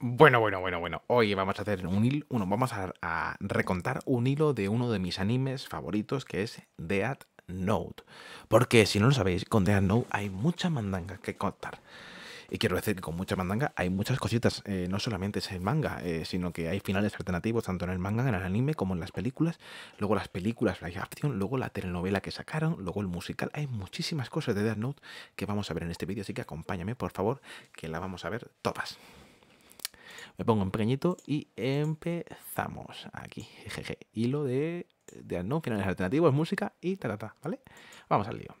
Bueno, bueno, bueno, bueno. Hoy vamos a hacer un hilo, uno, vamos a, recontar un hilo de uno de mis animes favoritos que es Death Note. Porque si no lo sabéis, con Death Note hay mucha mandanga que contar. Y quiero decir que con mucha mandanga hay muchas cositas, eh, no solamente es el manga, eh, sino que hay finales alternativos tanto en el manga, en el anime, como en las películas, luego las películas live action, luego la telenovela que sacaron, luego el musical, hay muchísimas cosas de dead Note que vamos a ver en este vídeo, así que acompáñame por favor, que la vamos a ver todas. Me pongo en pequeñito y empezamos aquí. Jeje. Hilo de, de no finales alternativos, música y ta, ¿vale? Vamos al lío.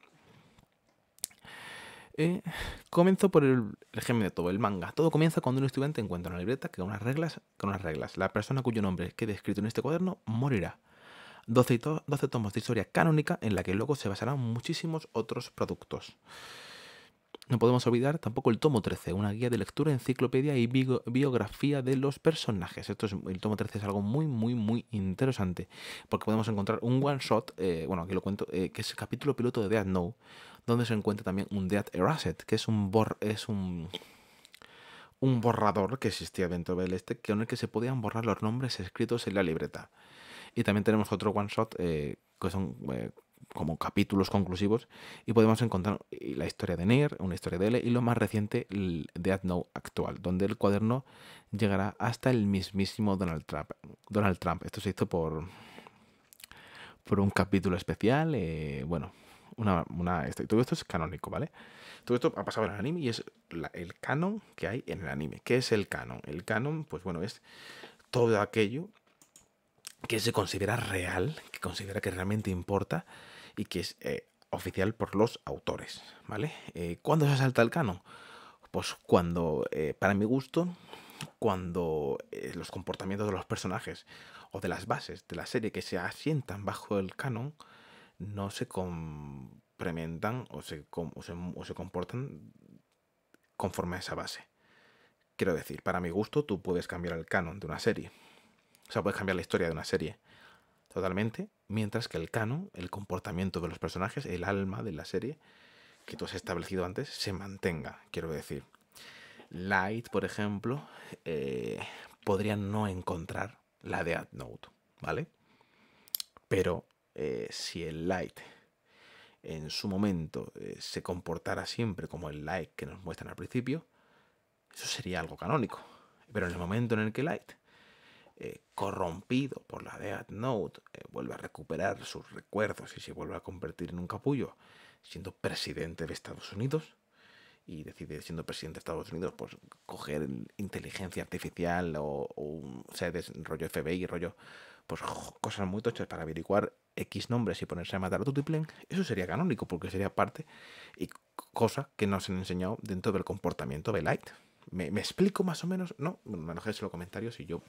Eh, comienzo por el, género de todo, el manga. Todo comienza cuando un estudiante encuentra una libreta que con unas reglas, con unas reglas. La persona cuyo nombre quede escrito en este cuaderno morirá. 12, 12 tomos de historia canónica en la que luego se basarán muchísimos otros productos. No podemos olvidar tampoco el tomo 13, una guía de lectura, enciclopedia y biografía de los personajes. Esto es, el tomo 13 es algo muy, muy, muy interesante, porque podemos encontrar un one shot, eh, bueno, aquí lo cuento, eh, que es el capítulo piloto de dead No, donde se encuentra también un dead Erased, que es un es un un borrador que existía dentro del este con el que se podían borrar los nombres escritos en la libreta. Y también tenemos otro one shot eh, que es un como capítulos conclusivos y podemos encontrar eh, la historia de Nier, una historia de L y lo más reciente, el Adno actual, donde el cuaderno llegará hasta el mismísimo Donald Trump. Donald Trump. Esto se hizo por, por un capítulo especial, eh, bueno, una, una este, todo esto es canónico, ¿vale? Todo esto ha pasado en el anime y es el canon que hay en el anime. ¿Qué es el canon? El canon, pues bueno, es todo aquello que se considera real, que considera que realmente importa y que es eh, oficial por los autores, ¿vale? Eh, ¿Cuándo se asalta el canon? Pues cuando, eh, para mi gusto, cuando los comportamientos de los personajes o de las bases de la serie que se asientan bajo el canon no se complementan o se, o se comportan conforme a esa base. Quiero decir, para mi gusto, tú puedes cambiar el canon de una serie. O sea, puedes cambiar la historia de una serie totalmente, mientras que el canon, el comportamiento de los personajes, el alma de la serie que tú has establecido antes, se mantenga, quiero decir. Light, por ejemplo, eh, podría no encontrar la de Note, ¿vale? Pero eh, si el Light en su momento eh, se comportara siempre como el Light que nos muestran al principio, eso sería algo canónico. Pero en el momento en el que Light eh, corrompido por la dead Note, eh, vuelve a recuperar sus recuerdos y se vuelve a convertir en un capullo, siendo presidente de Estados Unidos, y decide, siendo presidente de Estados Unidos, pues coger inteligencia artificial o, o rollo FBI, rollo, pues cosas muy tochas para averiguar X nombres y ponerse a matar a Tutiplen, eso sería canónico porque sería parte y cosa que nos han enseñado dentro del comportamiento de Light. ¿Me, explico más o menos? No, bueno, me en los comentarios y yo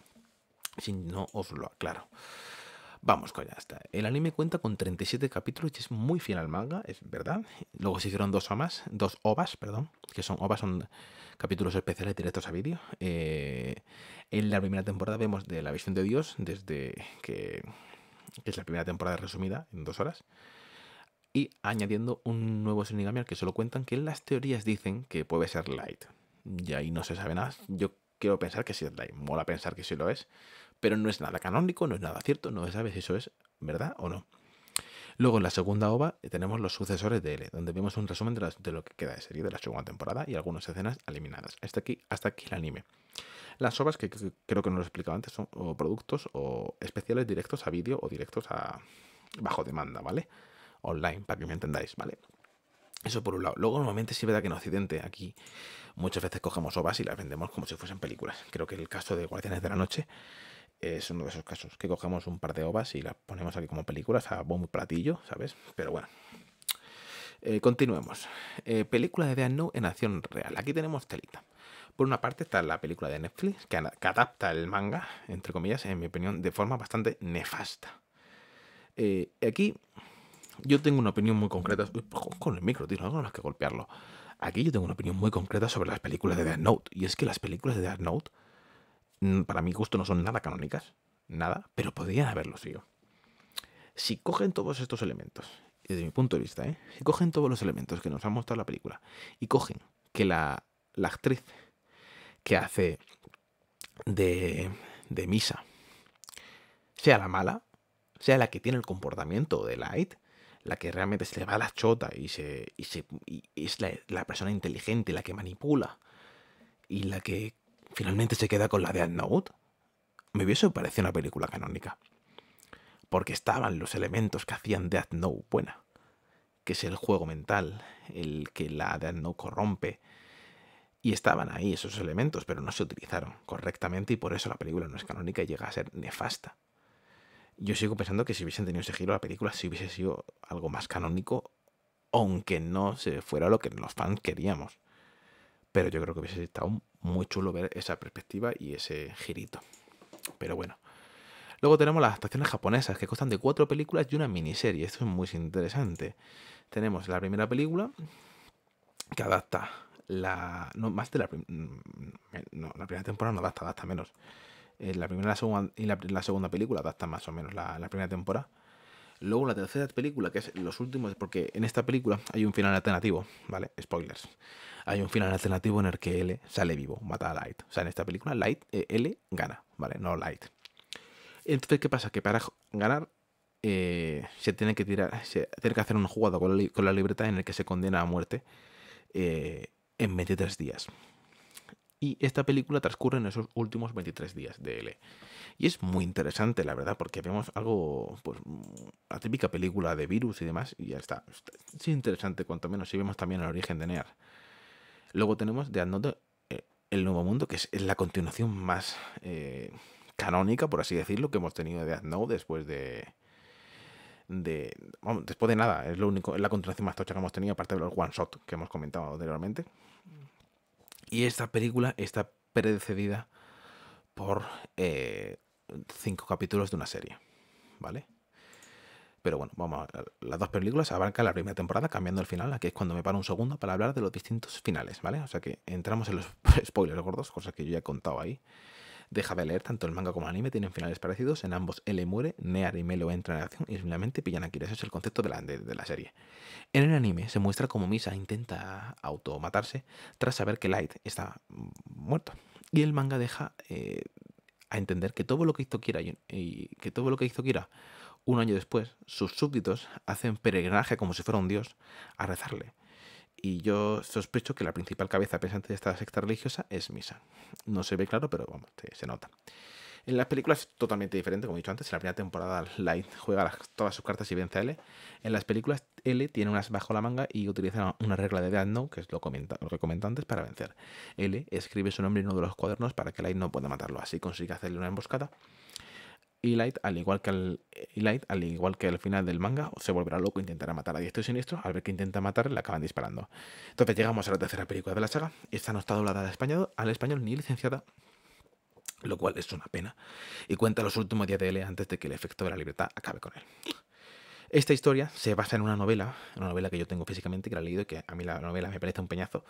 si no os lo aclaro. Vamos con ya está. El anime cuenta con 37 capítulos y es muy fiel al manga, es verdad. Luego se hicieron dos dos ovas, perdón, que son ovas, son capítulos especiales directos a vídeo. Eh, en la primera temporada vemos de la visión de Dios, desde que, es la primera temporada resumida en dos horas y añadiendo un nuevo Shinigami que solo cuentan que las teorías dicen que puede ser Light. Y ahí no se sabe nada. Yo quiero pensar que sí es Light. Mola pensar que sí lo es pero no es nada canónico, no es nada cierto, no se sabe si eso es verdad o no. Luego en la segunda ova eh, tenemos los sucesores de L, donde vemos un resumen de, lo que queda de serie de la segunda temporada y algunas escenas eliminadas. Hasta aquí, hasta aquí el anime. Las ovas, que, creo que no lo he explicado antes, son productos o especiales directos a vídeo o directos a bajo demanda, ¿vale? Online, para que me entendáis, ¿vale? Eso por un lado. Luego, normalmente sí verdad que en Occidente, aquí, muchas veces cogemos ovas y las vendemos como si fuesen películas. Creo que el caso de Guardianes de la Noche es uno de esos casos, que cogemos un par de ovas y las ponemos aquí como películas a bombo platillo, ¿sabes? Pero bueno. Eh, continuemos. Eh, película de Death Note en acción real. Aquí tenemos telita. Por una parte está la película de Netflix, que, adapta el manga, entre comillas, en mi opinión, de forma bastante nefasta. Eh, aquí yo tengo una opinión muy concreta. con el micro, tío, no más que golpearlo. Aquí yo tengo una opinión muy concreta sobre las películas de Death Note. Y es que las películas de Death Note para mi gusto no son nada canónicas, nada, pero podrían haberlo sido. Si cogen todos estos elementos, desde mi punto de vista, ¿eh? si cogen todos los elementos que nos ha mostrado la película y cogen que la, la actriz que hace de, de misa sea la mala, sea la que tiene el comportamiento de Light, la que realmente se le va a la chota y, se, y, se, es la, la, persona inteligente, la que manipula y la que finalmente se queda con la de Note? me hubiese parecido una película canónica. Porque estaban los elementos que hacían Death Note buena, que es el juego mental, el que la Death Note corrompe, y estaban ahí esos elementos, pero no se utilizaron correctamente y por eso la película no es canónica y llega a ser nefasta. Yo sigo pensando que si hubiesen tenido ese giro la película, si hubiese sido algo más canónico, aunque no se fuera lo que los fans queríamos. Pero yo creo que hubiese estado muy chulo ver esa perspectiva y ese girito. Pero bueno. Luego tenemos las adaptaciones japonesas, que constan de cuatro películas y una miniserie. Esto es muy interesante. Tenemos la primera película, que adapta la. No, más de la. Mm, no, la primera temporada no adapta, adapta menos. Eh, la primera y la, segunda película adapta más o menos la primera temporada. Luego la tercera película, que es los últimos, porque en esta película hay un final alternativo, ¿vale? Spoilers. Hay un final alternativo en el que L sale vivo, mata a Light. O sea, en esta película Light, eh, L gana, ¿vale? No Light. Entonces, ¿qué pasa? Que para ganar eh, se tiene que tirar, se tiene que hacer un jugado con la, con libreta en el que se condena a muerte eh, en 23 días y esta película transcurre en esos últimos 23 días de L. Y es muy interesante, la verdad, porque vemos algo, pues, la típica película de virus y demás, y ya está. Es interesante, cuanto menos, si vemos también el origen de Near. Luego tenemos de Note eh, El Nuevo Mundo, que es la continuación más eh, canónica, por así decirlo, que hemos tenido de Note después de, de después de nada, es lo único, es la continuación más tocha que hemos tenido, aparte de los one shot que hemos comentado anteriormente. Y esta película está precedida por eh, cinco capítulos de una serie, ¿vale? Pero bueno, vamos, las dos películas abarcan la primera temporada, cambiando el final, que es cuando me paro un segundo para hablar de los distintos finales, ¿vale? O sea que entramos en los spoilers gordos, cosas que yo ya he contado ahí deja de leer, tanto el manga como el anime tienen finales parecidos, en ambos L muere, Near y Melo entran en acción y finalmente pillan a Kira. Ese es el concepto de la, serie. En el anime se muestra como Misa intenta automatarse tras saber que Light está muerto. Y el manga deja eh, a entender que todo lo que hizo que todo lo que hizo Kira un año después, sus súbditos hacen peregrinaje como si fuera un dios a rezarle y yo sospecho que la principal cabeza pensante de esta secta religiosa es Misa. No se ve claro, pero vamos, se nota. En las películas es totalmente diferente, como he dicho antes. En la primera temporada, Light juega todas sus cartas y vence a L. En las películas, L tiene unas bajo la manga y utiliza una, regla de Dead Note, que es lo, lo que antes, para vencer. L escribe su nombre en uno de los cuadernos para que Light no pueda matarlo. Así consigue hacerle una emboscada Elite, al igual que al igual que al final del manga, se volverá loco e intentará matar a diestro y siniestro. Al ver que intenta matar, le acaban disparando. Entonces llegamos a la tercera película de la saga. Esta no está doblada al español, al español ni licenciada, lo cual es una pena. Y cuenta los últimos días de L antes de que el efecto de la libertad acabe con él. Esta historia se basa en una novela, una novela que yo tengo físicamente, que la he leído, que a mí la novela me parece un peñazo.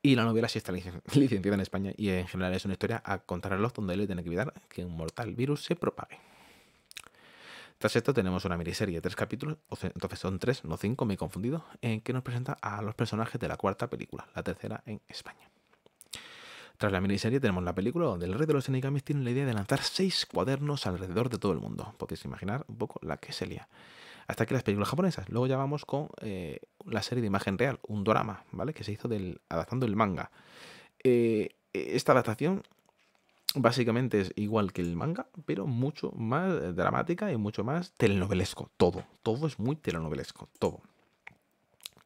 Y la novela sí está licenciada en España y en general es una historia a contar a los donde él tiene que evitar que un mortal virus se propague. Tras esto tenemos una miniserie de tres capítulos, entonces son tres, no cinco, me he confundido, en eh, que nos presenta a los personajes de la cuarta película, la tercera en España. Tras la miniserie tenemos la película donde el rey de los Enigamis tiene la idea de lanzar seis cuadernos alrededor de todo el mundo. Podéis imaginar un poco la que sería Hasta aquí las películas japonesas. Luego ya vamos con eh, la serie de imagen real, un drama, ¿vale? Que se hizo del, adaptando el manga. Eh, esta adaptación básicamente es igual que el manga, pero mucho más dramática y mucho más telenovelesco. Todo, todo es muy telenovelesco, todo.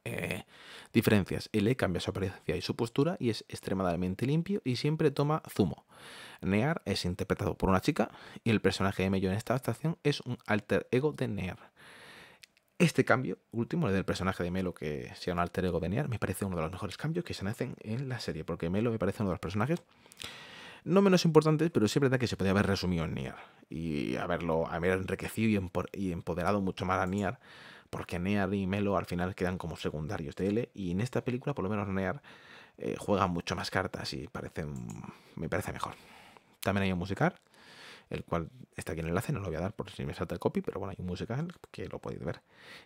Eh, diferencias. L e cambia su apariencia y su postura y es extremadamente limpio y siempre toma zumo. Near es interpretado por una chica y el personaje de Mello en esta adaptación es un alter ego de Near. Este cambio último, el del personaje de Melo que sea un alter ego de Near, me parece uno de los mejores cambios que se hacen en la serie, porque Melo me parece uno de los personajes no menos importantes, pero siempre es verdad que se podía haber resumido en Nier y haberlo, enriquecido y empoderado mucho más a Nier, porque Nier y Melo al final quedan como secundarios de él y en esta película por lo menos Nier eh, juega mucho más cartas y parece, me parece mejor. También hay un musical, el cual está aquí en el enlace, no lo voy a dar por si me salta el copy, pero bueno, hay un musical que lo podéis ver.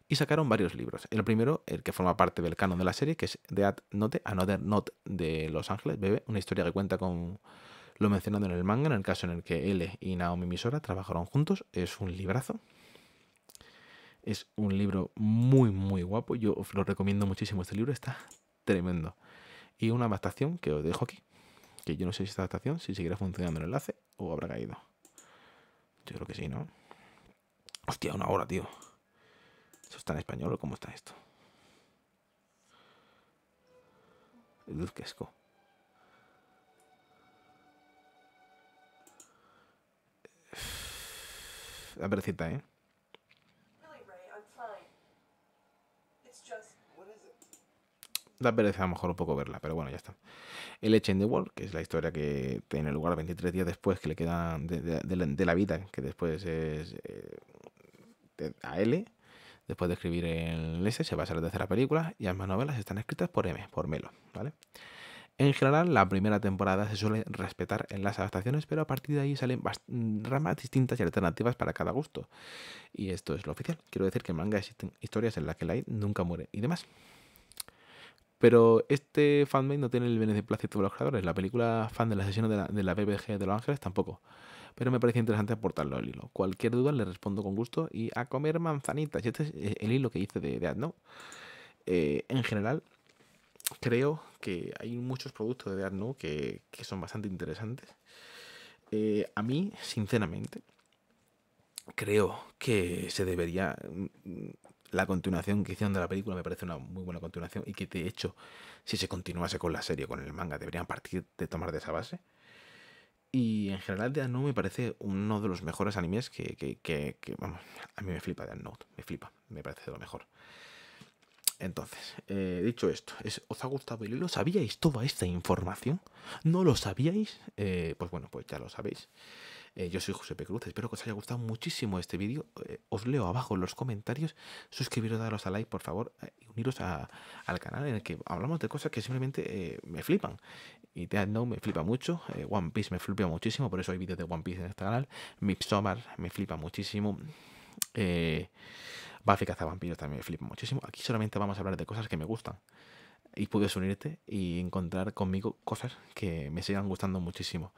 Y sacaron varios libros. El primero, el que forma parte del canon de la serie, que es The Ad Note, Another Note de Los Ángeles, bebe, una historia que cuenta con lo mencionado en el manga, en el caso en el que L y Naomi Misora trabajaron juntos. Es un librazo. Es un libro muy, muy guapo. Yo lo recomiendo muchísimo. Este libro está tremendo. Y una adaptación que os dejo aquí. Que yo no sé si esta adaptación, si seguirá funcionando el enlace o habrá caído. Yo creo que sí, ¿no? Hostia, una hora, tío. ¿Eso está en español o cómo está esto? Luz la perecita, ¿eh? La pereza a lo mejor un poco verla, pero bueno, ya está. El Edge in the World, que es la historia que tiene lugar 23 días después que le quedan de, la vida, que después es eh, a L, después de escribir el S, se va a hacer la tercera película y ambas novelas están escritas por M, por Melo, ¿vale? En general, la primera temporada se suele respetar en las adaptaciones, pero a partir de ahí salen mm, ramas distintas y alternativas para cada gusto. Y esto es lo oficial. Quiero decir que en manga existen historias en las que Light nunca muere y demás. Pero este fanmade no tiene el beneplácito de los creadores. La película fan de la, de la BBG de Los Ángeles tampoco. Pero me parece interesante aportarlo al hilo. Cualquier duda le respondo con gusto y a comer manzanitas. Y este es eh, el hilo que hice de, de Adno. Eh, en general, creo que hay muchos productos de Note que, que son bastante interesantes. Eh, a mí, sinceramente, creo que se debería. Mm, la continuación que hicieron de la película me parece una muy buena continuación y que de hecho, si se continuase con la serie, con el manga, deberían partir de tomar de esa base. Y en general, Death Note me parece uno de los mejores animes que, vamos, a mí me flipa Death Note, me flipa, me parece de lo mejor. Entonces, eh, dicho esto, ¿os ha gustado el lo ¿Sabíais toda esta información? ¿No lo sabíais? Eh, pues bueno, pues ya lo sabéis. Eh, yo soy José P. Cruz, espero que os haya gustado muchísimo este vídeo. os leo abajo en los comentarios. Suscribiros, daros a like, por favor, y uniros a, al canal en el que hablamos de cosas que simplemente me flipan. Y Dead no me flipa mucho, One Piece me flipa muchísimo, por eso hay vídeos de One Piece en este canal. Mipsomar me flipa muchísimo. Eh, Buffy vampiros también me flipa muchísimo. Aquí solamente vamos a hablar de cosas que me gustan. Y puedes unirte y encontrar conmigo cosas que me sigan gustando muchísimo.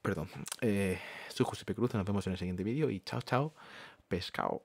Perdón. Eh, soy José P. Cruz. Nos vemos en el siguiente vídeo. Y chao, chao. Pescado.